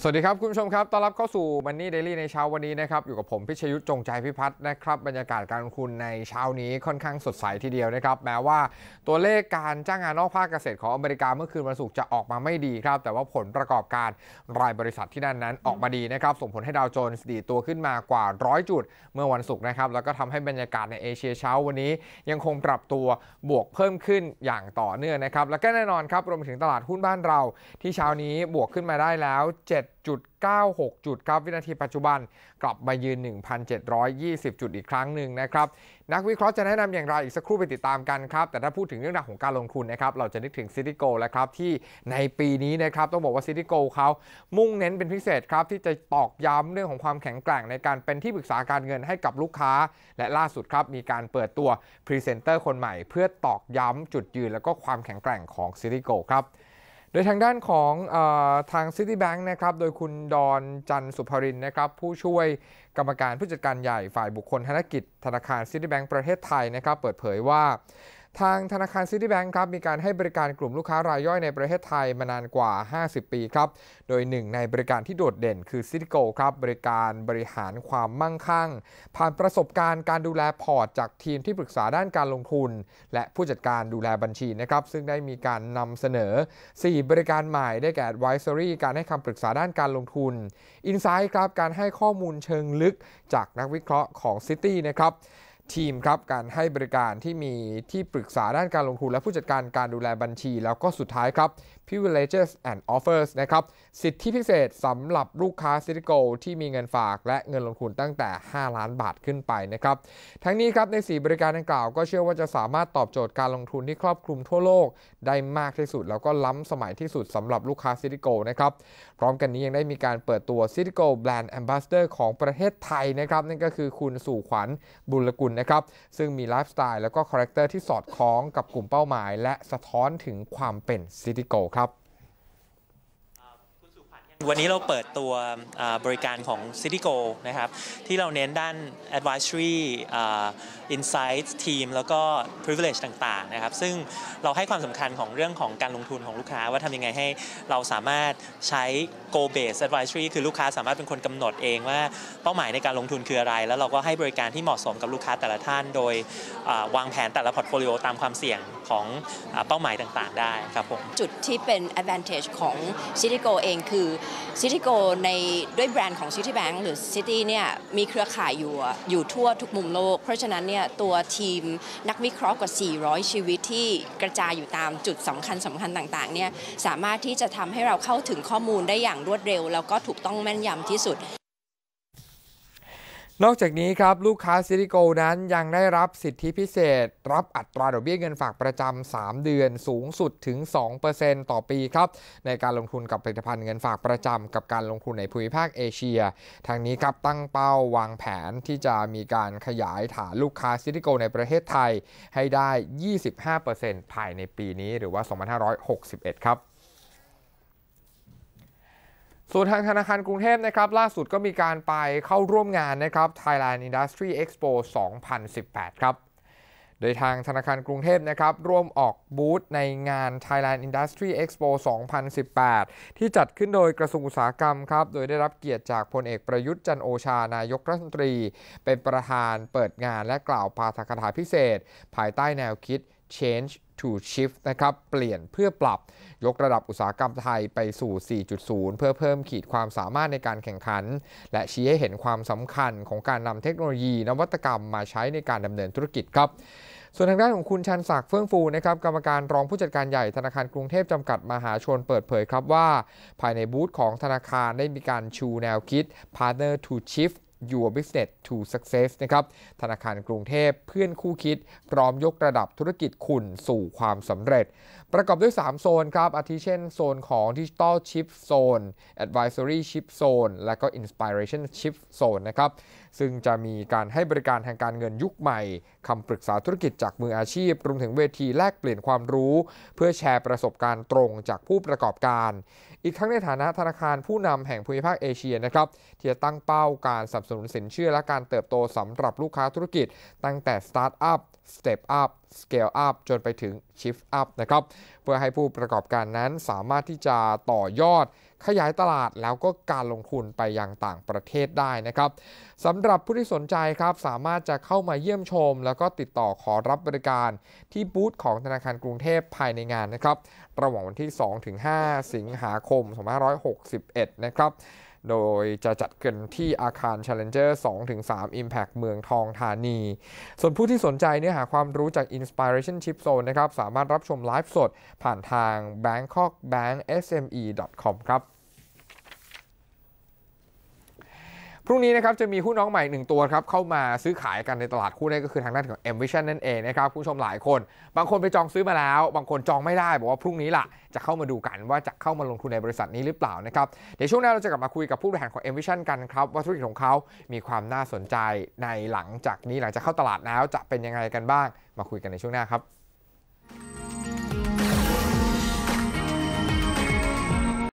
สวัสดีครับคุณผู้ชมครับต้อนรับเข้าสู่ Money Daily ในเช้าวันนี้นะครับอยู่กับผมพิชยุทธ์จงใจพิพัฒน์นะครับบรรยากาศการลงทุนในเช้านี้ค่อนข้างสดใสทีเดียวนะครับแม้ว่าตัวเลขการจ้างงานนอกภาคเกษตรของอเมริกา เมื่อคืนวันศุกร์จะออกมาไม่ดีครับ แต่ว่าผลประกอบการรายบริษัทที่นั่นนั้นออกมาดีนะครับส่งผลให้ดาวโจนส์ดีตัวขึ้นมากว่าร้อยจุดเมื่อวันศุกร์นะครับแล้วก็ทำให้บรรยากาศในเอเชียเช้าวันนี้ยังคงปรับตัวบวกเพิ่มขึ้นอย่างต่อเนื่องนะครับและก็แน่นอนครับรวมถึงตลาดหุ้นบ้านเราที่เช้านี้บวกขึ้นมาได้แล้ว 7 7 9 6จุดครับวินาทีปัจจุบันกลับมายืน 1,720 จุดอีกครั้งหนึ่งนะครับนักวิเคราะห์จะแนะนำอย่างไรอีกสักครู่ไปติดตามกันครับแต่ถ้าพูดถึงเรื่องราวของการลงทุนนะครับเราจะนึกถึงซิติโกแล้วครับที่ในปีนี้นะครับต้องบอกว่าซิติโกเขามุ่งเน้นเป็นพิเศษครับที่จะตอกย้ำเรื่องของความแข็งแกร่งในการเป็นที่ปรึกษาการเงินให้กับลูกค้าและล่าสุดครับมีการเปิดตัวพรีเซนเตอร์คนใหม่ เพื่อตอกย้ำ จุดยืน และก็ความแข็งแกร่งของซิติโกครับโดยทางด้านของอทาง Citibank นะครับ โดยคุณดอนจันสุภรินนะครับผู้ช่วยกรรมการผู้จัดการใหญ่ฝ่ายบุคคลธนกิจธนาคาร Citibank ประเทศไทยนะครับเปิดเผยว่าทางธนาคารซิตี้แบงค์ครับมีการให้บริการกลุ่มลูกค้ารายย่อยในประเทศไทยมานานกว่า 50 ปีครับ โดยหนึ่งในบริการที่โดดเด่นคือซิติโกครับบริการบริหารความมั่งคั่ง ผ่านประสบการณ์การดูแลพอร์ตจากทีมที่ปรึกษาด้านการลงทุน และผู้จัดการดูแลบัญชีนะครับซึ่งได้มีการนำเสนอ 4 บริการใหม่ได้แก่ Advisory การให้คำปรึกษาด้านการลงทุน Insight ครับการให้ข้อมูลเชิงลึก จากนักวิเคราะห์ของซิตี้นะครับทีมครับ การให้บริการที่มีที่ปรึกษาด้านการลงทุน และผู้จัดการการดูแลบัญชี แล้วก็สุดท้ายครับ privileges and offers นะครับ สิทธิพิเศษสำหรับลูกค้าซิลิโก ที่มีเงินฝากและเงินลงทุนตั้งแต่ 5 ล้านบาทขึ้นไปนะครับทั้งนี้ครับ ใน 4 บริการดังกล่าว ก็เชื่อว่าจะสามารถตอบโจทย์การลงทุนที่ครอบคลุมทั่วโลก ได้มากที่สุด แล้วก็ล้ำสมัยที่สุดสำหรับลูกค้าซิลิโกนะครับพร้อมกันนี้ยังได้มีการเปิดตัวซิลิโกแบรนด์แอมบาสเตอร์ของประเทศไทยนะครับนั่นก็คือคุณสู่ขวัญบุญกุลนะครับซึ่งมีไลฟ์สไตล์แล้วก็คาแรคเตอร์ที่สอดคล้องกับกลุ่มเป้าหมาย และสะท้อนถึงความเป็นซิติโกครับวันนี้เราเปิดตัวบริการของ c i t y g o นะครับที่เราเน้นด้าน advisory insights team แล้วก็ privilege ต่างๆนะครับซึ่งเราให้ความสำคัญของเรื่องของการลงทุนของลูกค้า ว่าทำยังไงให้เราสามารถใช้ go based advisory คือลูกค้าสามารถเป็นคนกำหนดเองว่าเป้าหมายในการลงทุนคืออะไรแล้วเราก็ให้บริการที่เหมาะสมกับลูกค้าแต่ละท่านโดยวางแผนแต่ละพอร์ตโฟลิโอตามความเสี่ยงของเป้าหมายต่างๆได้ครับผมจุดที่เป็น advantage ของ c i t y g o เองคือซิตี้โกในด้วยแบรนด์ของซิตี้แบง k หรือซิตี้เนี่ยมีเครือข่ายอยู่อยู่ทั่วทุกมุมโลกเพราะฉะนั้นเนี่ยตัวทีมนักวิเคราะห์กว่า 400 ชีวิตที่กระจายอยู่ตามจุดสำคัญสำคัญต่างๆเนี่ยสามารถที่จะทำให้เราเข้าถึงข้อมูลได้อย่างรวดเร็วแล้วก็ถูกต้องแม่นยำที่สุดนอกจากนี้ครับลูกค้าซิลิโกนั้นยังได้รับสิทธิพิเศษ รับอัตราดอกเบี้ยเงินฝากประจำา3 เดือนสูงสุดถึง 2%ต่อปีครับในการลงทุนกับผลิตภัณฑ์เงินฝากประจำกับการลงทุนในภูมิภาคเอเชีย ทางนี้ครับตั้งเป้าวางแผนที่จะมีการขยายฐานลูกค้าซิลิโกในประเทศไทยให้ได้ 25%ภายในปีนี้หรือว่า2561ครับส่วนทางธนาคารกรุงเทพนะครับล่าสุดก็มีการไปเข้าร่วมงานนะครับ Thailand Industry Expo 2018ครับโดยทางธนาคารกรุงเทพนะครับร่วมออกบูธในงาน Thailand Industry Expo 2018 ที่จัดขึ้นโดยกระทรวงอุตสาหกรรมครับโดยได้รับเกียรติจากพลเอกประยุทธ์จันโอชา นายกรัฐมนตรี เป็นประธานเปิดงานและกล่าวปาฐกถาพิเศษ ภายใต้แนวคิด change to shift นะครับ เปลี่ยนเพื่อปรับยกระดับอุตสาหกรรมไทยไปสู่ 4.0 เพื่อเพิ่มขีดความสามารถในการแข่งขัน และชี้ให้เห็นความสำคัญของการนำเทคโนโลยี นวัตกรรมมาใช้ในการดำเนินธุรกิจครับ ส่วนทางด้านของคุณชันศักดิ์เฟื่องฟูนะครับกรรมการรองผู้จัดการใหญ่ธนาคารกรุงเทพจำกัดมหาชนเปิดเผยครับว่าภายในบูธของธนาคารได้มีการชูแนวคิด Partner to Shift Your Business to Success นะครับธนาคารกรุงเทพเพื่อนคู่คิด พร้อมยกระดับธุรกิจคุณสู่ความสำเร็จ ประกอบด้วย 3 โซนครับอาทิเช่นโซนของ Digital Chip Zone Advisory Chip Zone และก็ Inspiration Chip Zone นะครับซึ่งจะมีการให้บริการทางการเงินยุคใหม่คำปรึกษาธุรกิจจากมืออาชีพรวมถึงเวทีแลกเปลี่ยนความรู้ เพื่อแชร์ประสบการณ์ตรงจากผู้ประกอบการอีกทั้งในฐานะธนาคารผู้นำแห่งภูมิภาคเอเชียนะครับที่จะตั้งเป้าการสนับสนุนสินเชื่อ และการเติบโตสำหรับลูกค้าธุรกิจ ตั้งแต่สตาร์ทอัพสเตปอัพสเกลอัพจนไปถึงชิฟอัพนะครับเพื่อให้ผู้ประกอบการนั้นสามารถที่จะต่อยอดขยายตลาดแล้วก็การลงทุนไปยังต่างประเทศได้นะครับสำหรับผู้ที่สนใจครับ สามารถจะเข้ามาเยี่ยมชมแล้วก็ติดต่อขอรับบริการที่บูธของธนาคารกรุงเทพภายในงานนะครับ ระหว่างวันที่ 2-5 สิงหาคม2561 นะครับ โดยจะจัดเกินที่อาคาร Challenger 2-3 Impact เมืองทองธานี ส่วนผู้ที่สนใจเนื้อหาความรู้จาก Inspiration Chip Zone นะครับสามารถรับชมไลฟ์สดผ่านทาง bangkokbanksme.com ครับพรุ่งนี้นะครับจะมีหุ้นน้องใหม่หนึ่งตัวครับเข้ามาซื้อขายกันในตลาดหุ้นนั่นก็คือทางด้านของ M Vision นั่นเองนะครับผู้ชมหลายคน บางคนไปจองซื้อมาแล้ว บางคนจองไม่ได้ บอกว่าพรุ่งนี้ล่ะจะเข้ามาดูกันว่าจะเข้ามาลงทุนในบริษัทนี้หรือเปล่านะครับเดี๋ยวช่วงหน้าเราจะกลับมาคุยกับผู้บริหารของ M Vision กันครับว่าธุรกิจของเขามีความน่าสนใจในหลังจากนี้หลังจากเข้าตลาดแล้ว จะเป็นยังไงกันบ้างมาคุยกันในช่วงหน้าครับ